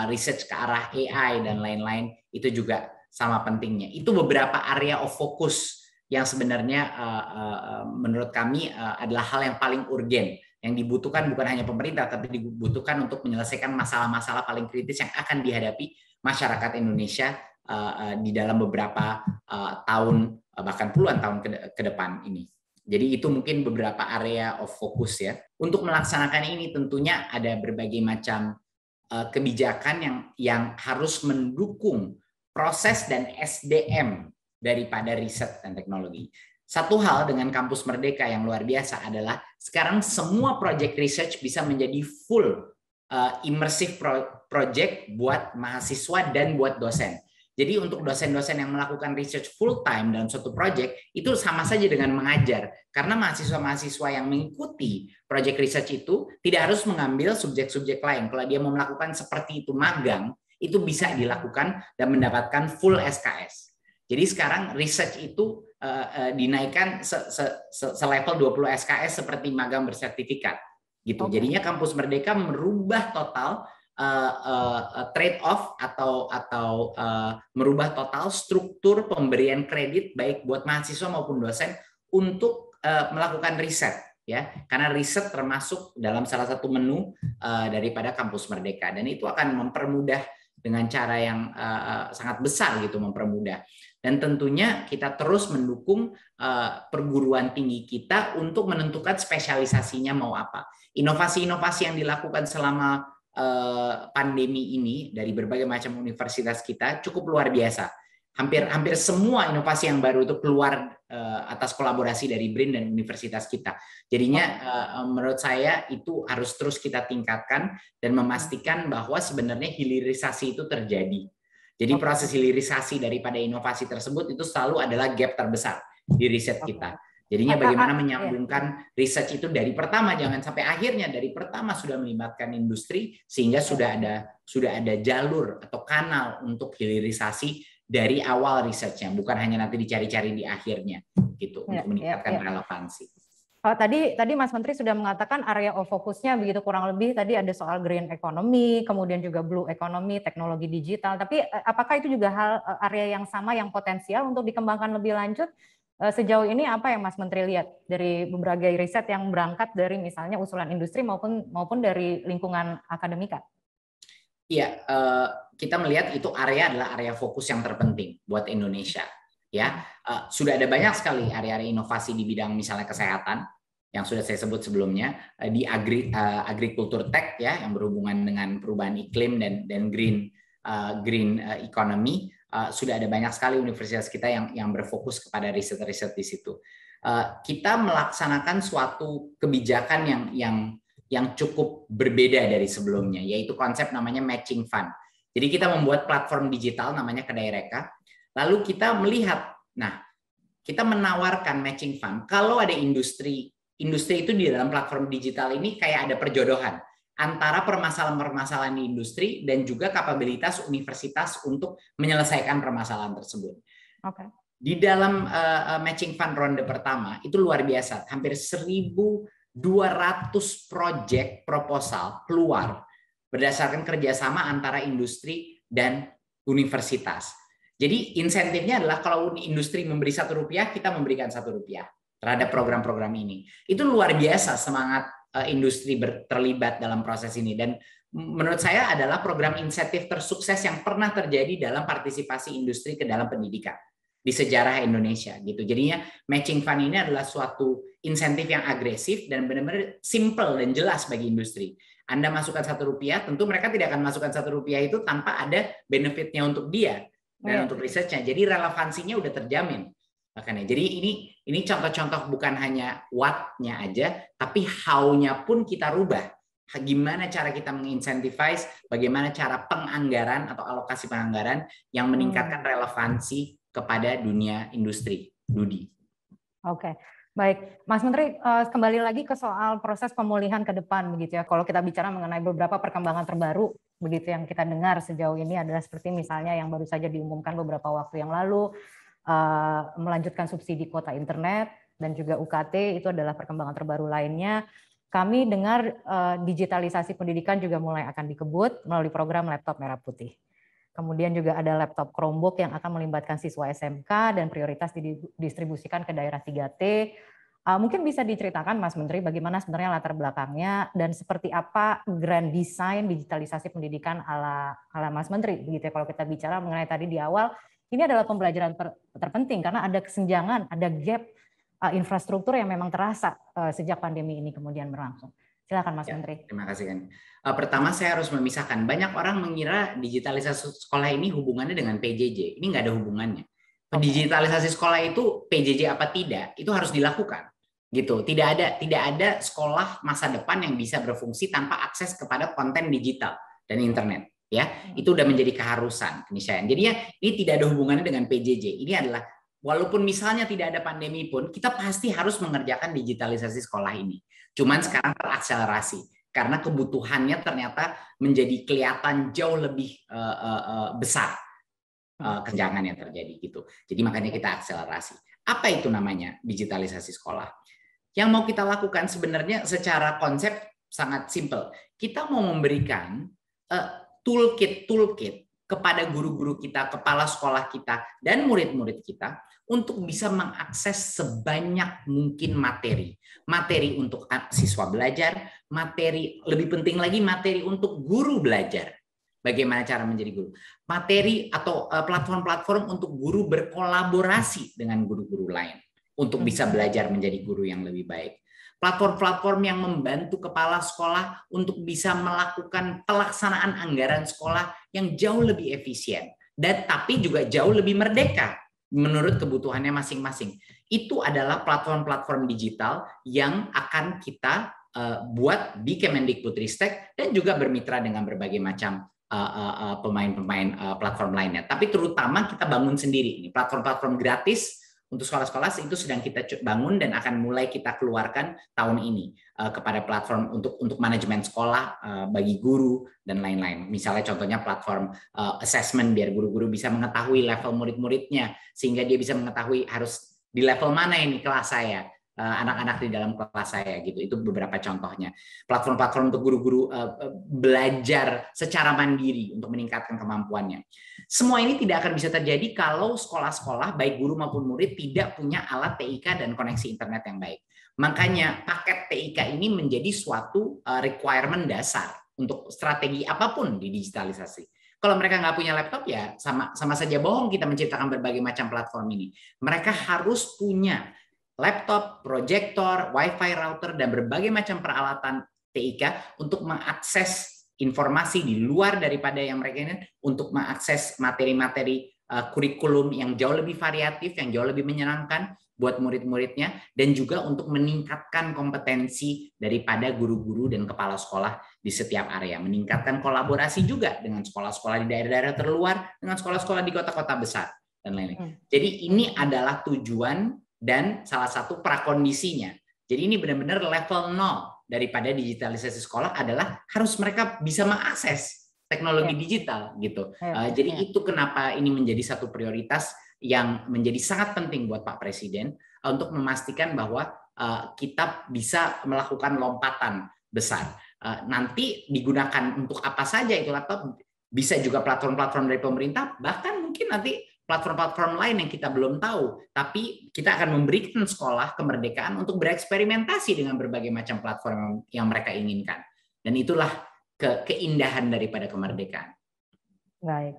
research ke arah AI dan lain-lain itu juga sama pentingnya itu beberapa area of focus yang sebenarnya menurut kami adalah hal yang paling urgen yang dibutuhkan bukan hanya pemerintah tapi dibutuhkan untuk menyelesaikan masalah-masalah paling kritis yang akan dihadapi masyarakat Indonesia eh, eh, di dalam beberapa eh, tahun bahkan puluhan tahun ke depan ini. Jadi itu mungkin beberapa area of focus ya. Untuk melaksanakan ini tentunya ada berbagai macam kebijakan yang yang harus mendukung proses dan SDM daripada riset dan teknologi. Satu hal dengan kampus Merdeka yang luar biasa adalah sekarang semua project research bisa menjadi full uh, immersive pro project buat mahasiswa dan buat dosen. Jadi untuk dosen-dosen yang melakukan research full time dalam suatu project itu sama saja dengan mengajar karena mahasiswa-mahasiswa yang mengikuti project research itu tidak harus mengambil subjek-subjek lain. Kalau dia mau melakukan seperti itu magang, itu bisa dilakukan dan mendapatkan full SKS. Jadi sekarang research itu uh, uh, dinaikkan se -se -se selevel 20 SKS seperti magang bersertifikat gitu. Jadinya kampus Merdeka merubah total uh, eh, uh, eh, eh, trade off atau atau uh, merubah total struktur pemberian kredit baik buat mahasiswa maupun dosen untuk uh, melakukan riset ya karena riset termasuk dalam salah satu menu uh, daripada kampus merdeka dan itu akan mempermudah dengan cara yang uh, sangat besar gitu mempermudah dan tentunya kita terus mendukung uh, perguruan tinggi kita untuk menentukan spesialisasinya mau apa inovasi-inovasi yang dilakukan selama Eh, pandemi ini dari berbagai macam universitas kita cukup luar biasa. Hampir hampir semua inovasi yang baru itu keluar eh, atas kolaborasi dari BRIN dan universitas kita. Jadinya eh, menurut saya itu harus terus kita tingkatkan dan memastikan bahwa sebenarnya hilirisasi itu terjadi. Jadi proses hilirisasi daripada inovasi tersebut itu selalu adalah gap terbesar di riset kita. Jadinya bagaimana iya. menyambungkan riset itu dari pertama iya. jangan sampai akhirnya dari pertama sudah melibatkan industri sehingga sudah iya. ada sudah ada jalur atau kanal untuk hilirisasi dari awal risetnya bukan hanya nanti dicari-cari di akhirnya gitu ya, untuk meningkatkan ya, ya. relevansi. Kalau tadi tadi Mas Menteri sudah mengatakan area of fokusnya begitu kurang lebih tadi ada soal green economy, kemudian juga blue economy, teknologi digital. Tapi eh, apakah itu juga hal eh, area yang sama yang potensial untuk dikembangkan lebih lanjut? Eh, sejauh ini apa yang Mas Menteri lihat dari berbagai riset yang berangkat dari misalnya usulan industri maupun maupun dari lingkungan akademika? Iya, eh, kita melihat itu area adalah area fokus yang terpenting buat Indonesia. Ya, eh, sudah ada banyak sekali area-area inovasi di bidang misalnya kesehatan yang sudah saya sebut sebelumnya di agri agrikultur tech ya yang berhubungan dengan perubahan iklim dan dan green green economy uh, sudah ada banyak sekali universitas kita yang yang berfokus kepada riset-riset di situ. Uh, kita melaksanakan suatu kebijakan yang yang yang cukup berbeda dari sebelumnya, yaitu konsep namanya matching fund. Jadi kita membuat platform digital namanya Kedai Reka, lalu kita melihat, nah kita menawarkan matching fund. Kalau ada industri, industri itu di dalam platform digital ini kayak ada perjodohan antara permasalahan-permasalahan industri dan juga kapabilitas universitas untuk menyelesaikan permasalahan tersebut. Okay. Di dalam uh, matching fund ronde pertama itu luar biasa, hampir 1.200 project proposal keluar berdasarkan kerjasama antara industri dan universitas. Jadi insentifnya adalah kalau industri memberi satu rupiah, kita memberikan satu rupiah terhadap program-program ini. Itu luar biasa semangat Eh, industri terlibat dalam proses ini dan menurut saya adalah program insentif tersukses yang pernah terjadi dalam partisipasi industri ke dalam pendidikan di sejarah Indonesia gitu. Jadinya matching fund ini adalah suatu insentif yang agresif dan benar-benar simple dan jelas bagi industri. Anda masukkan satu rupiah, tentu mereka tidak akan masukkan satu rupiah itu tanpa ada benefitnya untuk dia dan oh, untuk risetnya. Jadi relevansinya udah terjamin. Makanya, jadi ini ini contoh-contoh bukan hanya what-nya aja, tapi how-nya pun kita rubah. Gimana cara kita mengincentivize, bagaimana cara penganggaran atau alokasi penganggaran yang hmm. meningkatkan relevansi kepada dunia industri. Dudi. Oke. Okay. Baik, Mas Menteri, eh, kembali lagi ke soal proses pemulihan ke depan begitu ya. Kalau kita bicara mengenai beberapa perkembangan terbaru begitu yang kita dengar sejauh ini adalah seperti misalnya yang baru saja diumumkan beberapa waktu yang lalu Eh, melanjutkan subsidi kuota internet dan juga UKT itu adalah perkembangan terbaru lainnya. Kami dengar uh, digitalisasi pendidikan juga mulai akan dikebut melalui program laptop merah putih. Kemudian juga ada laptop Chromebook yang akan melibatkan siswa SMK dan prioritas didistribusikan ke daerah 3T. Eh, mungkin bisa diceritakan Mas Menteri bagaimana sebenarnya latar belakangnya dan seperti apa grand design digitalisasi pendidikan ala ala Mas Menteri begitu ya kalau kita bicara mengenai tadi di awal ini adalah pembelajaran terpenting karena ada kesenjangan, ada gap eh, infrastruktur yang memang terasa eh, sejak pandemi ini kemudian berlangsung. Silakan Mas ya, Menteri. Terima kasih kan. pertama saya harus memisahkan. Banyak orang mengira digitalisasi sekolah ini hubungannya dengan PJJ. Ini nggak ada hubungannya. Digitalisasi sekolah itu PJJ apa tidak itu harus dilakukan gitu. Tidak ada tidak ada sekolah masa depan yang bisa berfungsi tanpa akses kepada konten digital dan internet ya hmm. itu udah menjadi keharusan keniscayaan ya ini tidak ada hubungannya dengan PJJ ini adalah walaupun misalnya tidak ada pandemi pun kita pasti harus mengerjakan digitalisasi sekolah ini cuman ya. sekarang terakselerasi karena kebutuhannya ternyata menjadi kelihatan jauh lebih uh, uh, besar uh, kejangan yang terjadi gitu jadi makanya kita akselerasi apa itu namanya digitalisasi sekolah yang mau kita lakukan sebenarnya secara konsep sangat simple. Kita mau memberikan toolkit toolkit kepada guru-guru kita, kepala sekolah kita, dan murid-murid kita untuk bisa mengakses sebanyak mungkin materi. Materi untuk siswa belajar, materi lebih penting lagi materi untuk guru belajar. Bagaimana cara menjadi guru? Materi atau eh, platform-platform untuk guru berkolaborasi dengan guru-guru lain untuk bisa belajar menjadi guru yang lebih baik platform-platform yang membantu kepala sekolah untuk bisa melakukan pelaksanaan anggaran sekolah yang jauh lebih efisien dan tapi juga jauh lebih merdeka menurut kebutuhannya masing-masing. Itu adalah platform-platform digital yang akan kita uh, buat di Kemendikbudristek dan juga bermitra dengan berbagai macam eh, eh, pemain-pemain uh, uh, uh, platform lainnya. Tapi terutama kita bangun sendiri ini platform-platform gratis untuk sekolah-sekolah itu sedang kita bangun dan akan mulai kita keluarkan tahun ini uh, kepada platform untuk untuk manajemen sekolah uh, bagi guru dan lain-lain. Misalnya contohnya platform uh, assessment biar guru-guru bisa mengetahui level murid-muridnya sehingga dia bisa mengetahui harus di level mana ini kelas saya Eh, anak-anak di dalam kelas saya gitu. Itu beberapa contohnya. Platform-platform untuk guru-guru uh, belajar secara mandiri untuk meningkatkan kemampuannya. Semua ini tidak akan bisa terjadi kalau sekolah-sekolah baik guru maupun murid tidak punya alat TIK dan koneksi internet yang baik. Makanya paket TIK ini menjadi suatu requirement dasar untuk strategi apapun di digitalisasi. Kalau mereka nggak punya laptop ya sama sama saja bohong kita menciptakan berbagai macam platform ini. Mereka harus punya laptop, proyektor, wifi router, dan berbagai macam peralatan TIK untuk mengakses informasi di luar daripada yang mereka ingin untuk mengakses materi-materi uh, kurikulum yang jauh lebih variatif, yang jauh lebih menyenangkan buat murid-muridnya, dan juga untuk meningkatkan kompetensi daripada guru-guru dan kepala sekolah di setiap area. Meningkatkan kolaborasi juga dengan sekolah-sekolah di daerah-daerah terluar, dengan sekolah-sekolah di kota-kota besar, dan lain-lain. Hmm. Jadi ini adalah tujuan dan salah satu prakondisinya. Jadi ini benar-benar level nol daripada digitalisasi sekolah adalah harus mereka bisa mengakses teknologi ya. digital gitu. Ya, jadi iya. itu kenapa ini menjadi satu prioritas yang menjadi sangat penting buat Pak Presiden eh, untuk memastikan bahwa eh, kita bisa melakukan lompatan besar. nanti digunakan untuk apa saja itu laptop bisa juga platform-platform dari pemerintah bahkan mungkin nanti platform-platform lain yang kita belum tahu, tapi kita akan memberikan sekolah kemerdekaan untuk bereksperimentasi dengan berbagai macam platform yang mereka inginkan. Dan itulah ke keindahan daripada kemerdekaan. Baik.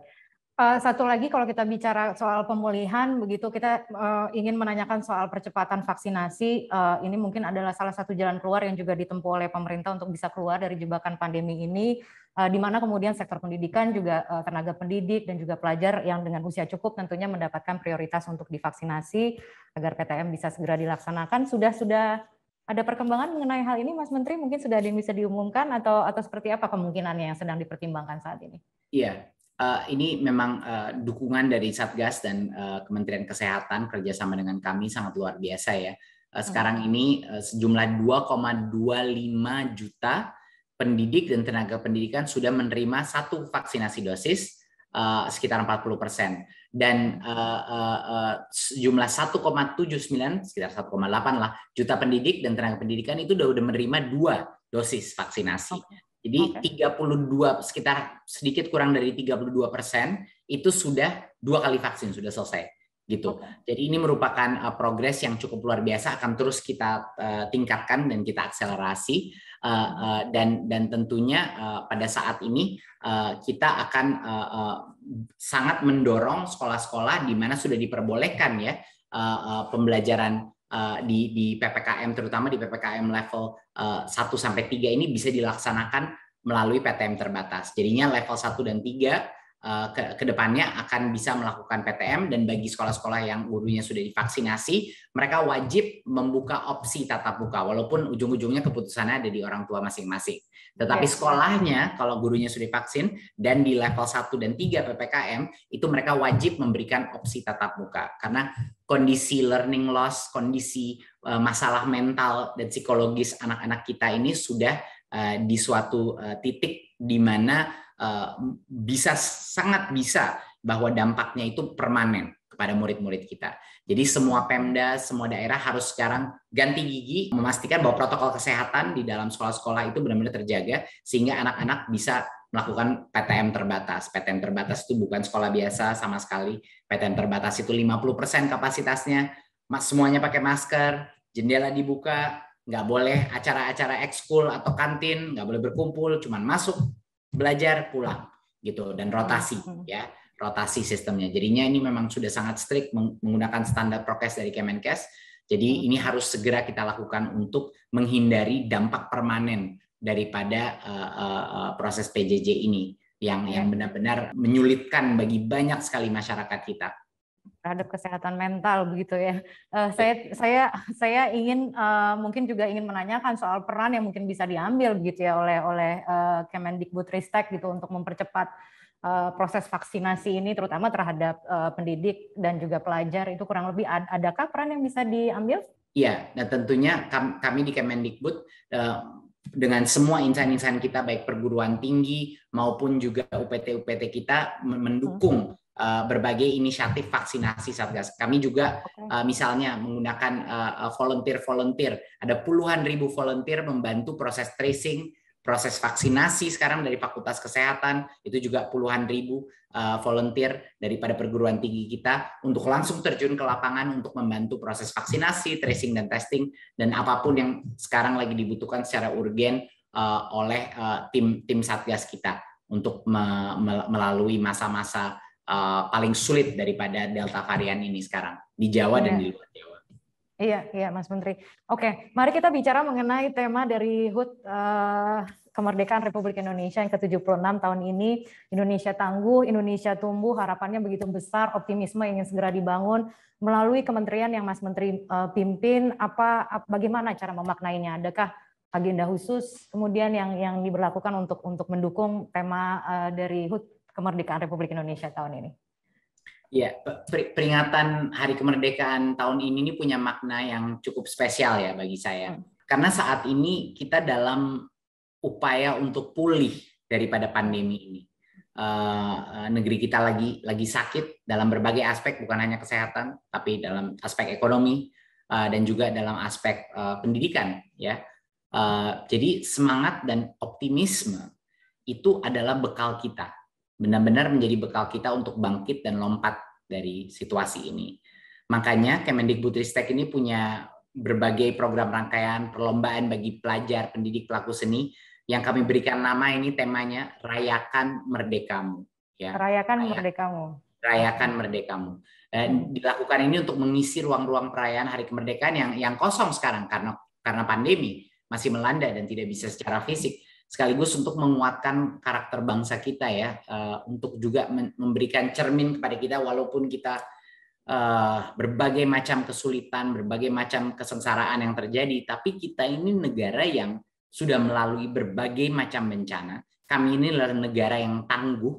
Eh, satu lagi kalau kita bicara soal pemulihan, begitu kita eh, ingin menanyakan soal percepatan vaksinasi, eh, ini mungkin adalah salah satu jalan keluar yang juga ditempuh oleh pemerintah untuk bisa keluar dari jebakan pandemi ini, di mana kemudian sektor pendidikan juga tenaga pendidik dan juga pelajar yang dengan usia cukup tentunya mendapatkan prioritas untuk divaksinasi agar PTM bisa segera dilaksanakan. Sudah sudah ada perkembangan mengenai hal ini, Mas Menteri? Mungkin sudah ada yang bisa diumumkan atau atau seperti apa kemungkinannya yang sedang dipertimbangkan saat ini? Iya, Eh, ini memang uh, dukungan dari Satgas dan uh, Kementerian Kesehatan kerjasama dengan kami sangat luar biasa ya. Uh, sekarang ini uh, sejumlah 2,25 juta pendidik dan tenaga pendidikan sudah menerima satu vaksinasi dosis uh, sekitar 40 persen dan uh, uh, uh, jumlah 1,79 sekitar 1,8 lah juta pendidik dan tenaga pendidikan itu sudah, sudah menerima dua dosis vaksinasi. Okay. Jadi okay. 32 sekitar sedikit kurang dari 32 persen itu sudah dua kali vaksin sudah selesai gitu. Okay. Jadi ini merupakan uh, progres yang cukup luar biasa akan terus kita uh, tingkatkan dan kita akselerasi uh, uh, dan dan tentunya uh, pada saat ini uh, kita akan uh, uh, sangat mendorong sekolah-sekolah di mana sudah diperbolehkan ya uh, uh, pembelajaran uh, di, di PPKM terutama di PPKM level uh, 1 3 ini bisa dilaksanakan melalui PTM terbatas. Jadinya level 1 dan 3 Eh, ke, ke depannya akan bisa melakukan PTM dan bagi sekolah-sekolah yang gurunya sudah divaksinasi, mereka wajib membuka opsi tatap muka walaupun ujung-ujungnya keputusannya ada di orang tua masing-masing. Tetapi yes. sekolahnya kalau gurunya sudah divaksin dan di level 1 dan 3 PPKM itu mereka wajib memberikan opsi tatap muka karena kondisi learning loss, kondisi uh, masalah mental dan psikologis anak-anak kita ini sudah uh, di suatu uh, titik di mana Eh, bisa sangat bisa bahwa dampaknya itu permanen kepada murid-murid kita. Jadi semua Pemda, semua daerah harus sekarang ganti gigi, memastikan bahwa protokol kesehatan di dalam sekolah-sekolah itu benar-benar terjaga sehingga anak-anak bisa melakukan PTM terbatas. PTM terbatas itu bukan sekolah biasa sama sekali. PTM terbatas itu 50% kapasitasnya, semuanya pakai masker, jendela dibuka, nggak boleh acara-acara ekskul atau kantin, nggak boleh berkumpul, cuman masuk belajar pulang gitu dan rotasi hmm, hmm. ya rotasi sistemnya. Jadinya ini memang sudah sangat strict menggunakan standar prokes dari Kemenkes. Jadi hmm. ini harus segera kita lakukan untuk menghindari dampak permanen daripada uh, uh, proses PJJ ini yang yang ya. benar-benar menyulitkan bagi banyak sekali masyarakat kita terhadap kesehatan mental begitu ya. Uh, saya saya saya ingin uh, mungkin juga ingin menanyakan soal peran yang mungkin bisa diambil gitu ya oleh oleh uh, Kemendikbudristek gitu untuk mempercepat uh, proses vaksinasi ini terutama terhadap uh, pendidik dan juga pelajar itu kurang lebih ad adakah peran yang bisa diambil? Iya, nah tentunya kami di Kemendikbud uh, dengan semua insan-insan kita baik perguruan tinggi maupun juga UPT-UPT kita mendukung hmm. Eh, berbagai inisiatif vaksinasi Satgas. Kami juga uh, misalnya menggunakan volunteer eh, volunteer-volunteer. Ada puluhan ribu volunteer membantu proses tracing, proses vaksinasi sekarang dari Fakultas Kesehatan itu juga puluhan ribu uh, volunteer daripada perguruan tinggi kita untuk langsung terjun ke lapangan untuk membantu proses vaksinasi, tracing dan testing dan apapun yang sekarang lagi dibutuhkan secara urgen uh, oleh uh, tim tim Satgas kita untuk me melalui masa-masa Eh, paling sulit daripada delta varian ini sekarang di Jawa yeah. dan iya. di luar Jawa. Iya, iya, Mas Menteri. Oke, mari kita bicara mengenai tema dari HUT uh, kemerdekaan Republik Indonesia yang ke-76 tahun ini. Indonesia tangguh, Indonesia tumbuh, harapannya begitu besar, optimisme ingin segera dibangun melalui kementerian yang Mas Menteri uh, pimpin. Apa, bagaimana cara memaknainya? Adakah agenda khusus kemudian yang yang diberlakukan untuk untuk mendukung tema uh, dari HUT kemerdekaan Republik Indonesia tahun ini? Ya, peringatan Hari Kemerdekaan tahun ini ini punya makna yang cukup spesial ya bagi saya. Hmm. Karena saat ini kita dalam upaya untuk pulih daripada pandemi ini. Uh, negeri kita lagi lagi sakit dalam berbagai aspek bukan hanya kesehatan tapi dalam aspek ekonomi uh, dan juga dalam aspek uh, pendidikan ya uh, jadi semangat dan optimisme itu adalah bekal kita benar-benar menjadi bekal kita untuk bangkit dan lompat dari situasi ini. Makanya Kemendikbudristek ini punya berbagai program rangkaian perlombaan bagi pelajar pendidik pelaku seni yang kami berikan nama ini temanya rayakan merdekamu ya rayakan Merdeka merdekamu rayakan merdekamu dan dilakukan ini untuk mengisi ruang-ruang perayaan hari kemerdekaan yang yang kosong sekarang karena karena pandemi masih melanda dan tidak bisa secara fisik sekaligus untuk menguatkan karakter bangsa kita ya uh, untuk juga memberikan cermin kepada kita walaupun kita uh, berbagai macam kesulitan berbagai macam kesengsaraan yang terjadi tapi kita ini negara yang sudah melalui berbagai macam bencana kami ini adalah negara yang tangguh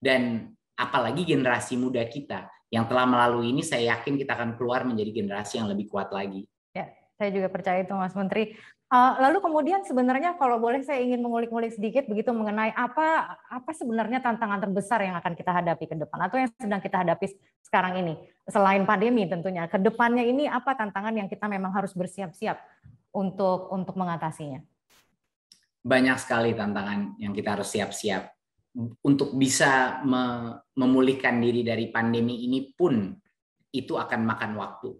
dan apalagi generasi muda kita yang telah melalui ini saya yakin kita akan keluar menjadi generasi yang lebih kuat lagi ya saya juga percaya itu Mas Menteri. Uh, lalu kemudian sebenarnya kalau boleh saya ingin mengulik-ulik sedikit begitu mengenai apa apa sebenarnya tantangan terbesar yang akan kita hadapi ke depan atau yang sedang kita hadapi sekarang ini selain pandemi tentunya ke depannya ini apa tantangan yang kita memang harus bersiap-siap untuk untuk mengatasinya. Banyak sekali tantangan yang kita harus siap-siap untuk bisa memulihkan diri dari pandemi ini pun itu akan makan waktu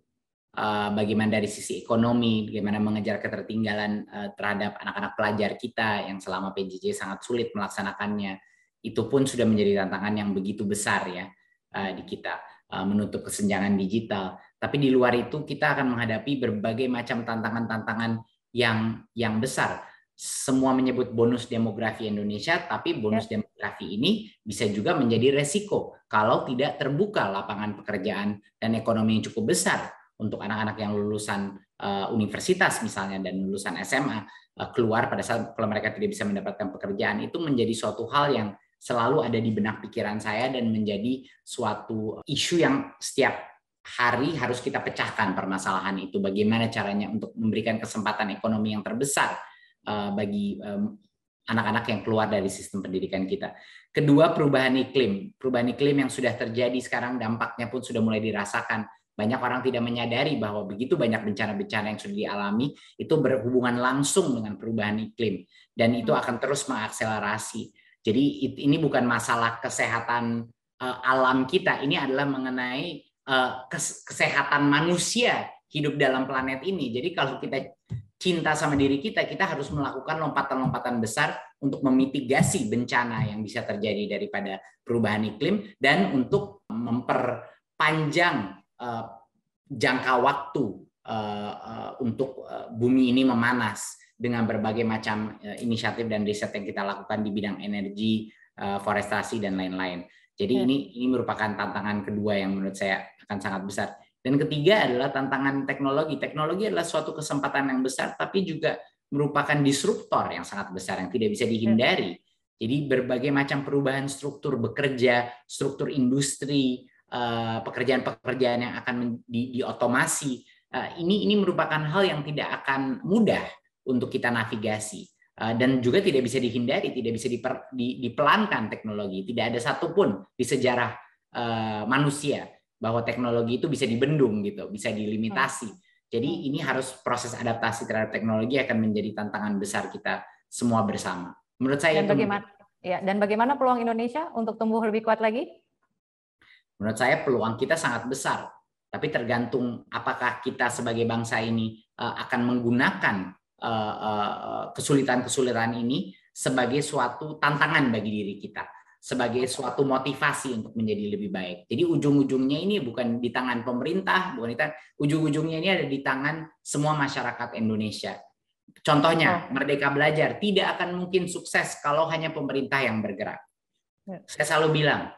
Eh, bagaimana dari sisi ekonomi, bagaimana mengejar ketertinggalan uh, terhadap anak-anak pelajar kita yang selama PJJ sangat sulit melaksanakannya. Itu pun sudah menjadi tantangan yang begitu besar ya uh, di kita uh, menutup kesenjangan digital. Tapi di luar itu kita akan menghadapi berbagai macam tantangan-tantangan yang yang besar semua menyebut bonus demografi Indonesia, tapi bonus ya. demografi ini bisa juga menjadi resiko kalau tidak terbuka lapangan pekerjaan dan ekonomi yang cukup besar untuk anak-anak yang lulusan uh, universitas misalnya dan lulusan SMA uh, eh, keluar pada saat kalau mereka tidak bisa mendapatkan pekerjaan itu menjadi suatu hal yang selalu ada di benak pikiran saya dan menjadi suatu isu yang setiap hari harus kita pecahkan permasalahan itu bagaimana caranya untuk memberikan kesempatan ekonomi yang terbesar uh, bagi um, anak-anak yang keluar dari sistem pendidikan kita. Kedua, perubahan iklim. Perubahan iklim yang sudah terjadi sekarang dampaknya pun sudah mulai dirasakan banyak orang tidak menyadari bahwa begitu banyak bencana-bencana yang sudah dialami itu berhubungan langsung dengan perubahan iklim dan itu hmm. akan terus mengakselerasi. Jadi ini bukan masalah kesehatan uh, alam kita, ini adalah mengenai uh, kesehatan manusia hidup dalam planet ini. Jadi kalau kita cinta sama diri kita, kita harus melakukan lompatan-lompatan besar untuk memitigasi bencana yang bisa terjadi daripada perubahan iklim dan untuk memperpanjang Eh, jangka waktu eh, eh, untuk bumi ini memanas dengan berbagai macam inisiatif dan riset yang kita lakukan di bidang energi, forestasi dan lain-lain. Jadi ini ini merupakan tantangan kedua yang menurut saya akan sangat besar. Dan ketiga adalah tantangan teknologi. Teknologi adalah suatu kesempatan yang besar, tapi juga merupakan disruptor yang sangat besar yang tidak bisa dihindari. Jadi berbagai macam perubahan struktur bekerja, struktur industri, Eh, pekerjaan-pekerjaan yang akan di, diotomasi. Eh, ini ini merupakan hal yang tidak akan mudah untuk kita navigasi eh, dan juga tidak bisa dihindari, tidak bisa diper, di, dipelankan teknologi. Tidak ada satupun di sejarah manusia bahwa teknologi itu bisa dibendung gitu, bisa dilimitasi. Hmm. Jadi hmm. ini harus proses adaptasi terhadap teknologi akan menjadi tantangan besar kita semua bersama. Menurut saya dan bagaimana ya dan bagaimana peluang Indonesia untuk tumbuh lebih kuat lagi? Menurut saya peluang kita sangat besar, tapi tergantung apakah kita sebagai bangsa ini eh, akan menggunakan eh, eh, kesulitan-kesulitan ini sebagai suatu tantangan bagi diri kita, sebagai suatu motivasi untuk menjadi lebih baik. Jadi ujung-ujungnya ini bukan di tangan pemerintah, bukan di tangan, ujung-ujungnya ini ada di tangan semua masyarakat Indonesia. Contohnya, Merdeka Belajar tidak akan mungkin sukses kalau hanya pemerintah yang bergerak. Ya. Saya selalu bilang,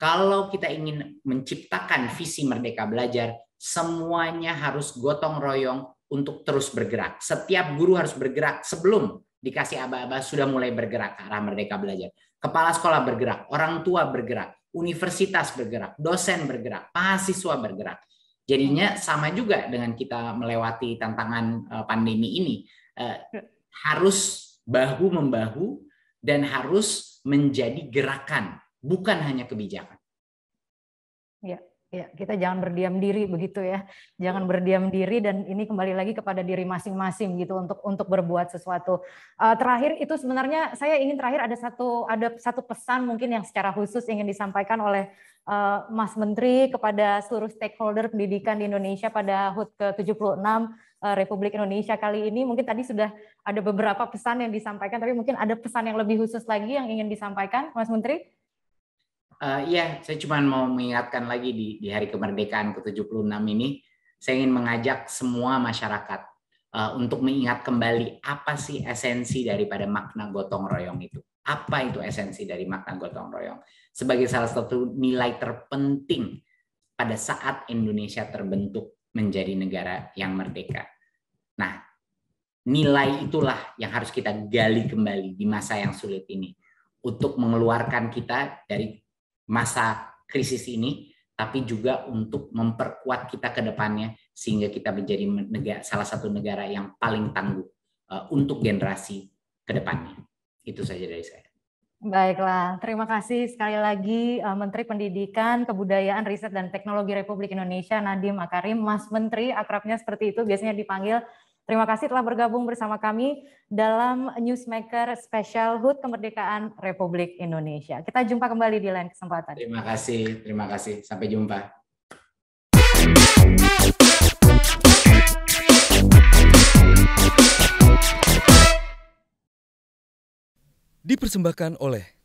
kalau kita ingin menciptakan visi merdeka belajar, semuanya harus gotong royong untuk terus bergerak. Setiap guru harus bergerak sebelum dikasih aba-aba sudah mulai bergerak ke arah merdeka belajar. Kepala sekolah bergerak, orang tua bergerak, universitas bergerak, dosen bergerak, mahasiswa bergerak. Jadinya sama juga dengan kita melewati tantangan eh, pandemi ini. Eh, harus bahu membahu dan harus menjadi gerakan bukan hanya kebijakan. Ya, ya, kita jangan berdiam diri begitu ya. Jangan berdiam diri dan ini kembali lagi kepada diri masing-masing gitu untuk untuk berbuat sesuatu. Uh, terakhir itu sebenarnya saya ingin terakhir ada satu ada satu pesan mungkin yang secara khusus ingin disampaikan oleh uh, Mas Menteri kepada seluruh stakeholder pendidikan di Indonesia pada HUT ke-76 uh, Republik Indonesia kali ini. Mungkin tadi sudah ada beberapa pesan yang disampaikan tapi mungkin ada pesan yang lebih khusus lagi yang ingin disampaikan Mas Menteri? uh, ya saya cuma mau mengingatkan lagi di, di hari kemerdekaan ke-76 ini, saya ingin mengajak semua masyarakat uh, untuk mengingat kembali apa sih esensi daripada makna gotong royong itu. Apa itu esensi dari makna gotong royong? Sebagai salah satu nilai terpenting pada saat Indonesia terbentuk menjadi negara yang merdeka. Nah, nilai itulah yang harus kita gali kembali di masa yang sulit ini untuk mengeluarkan kita dari masa krisis ini, tapi juga untuk memperkuat kita ke depannya sehingga kita menjadi negara, salah satu negara yang paling tangguh eh, untuk generasi ke depannya. Itu saja dari saya. Baiklah, terima kasih sekali lagi eh, Menteri Pendidikan, Kebudayaan, Riset dan Teknologi Republik Indonesia Nadiem Akarim, Mas Menteri, akrabnya seperti itu biasanya dipanggil Terima kasih telah bergabung bersama kami dalam Newsmaker Special Hood Kemerdekaan Republik Indonesia. Kita jumpa kembali di lain kesempatan. Terima kasih, terima kasih. Sampai jumpa. Dipersembahkan oleh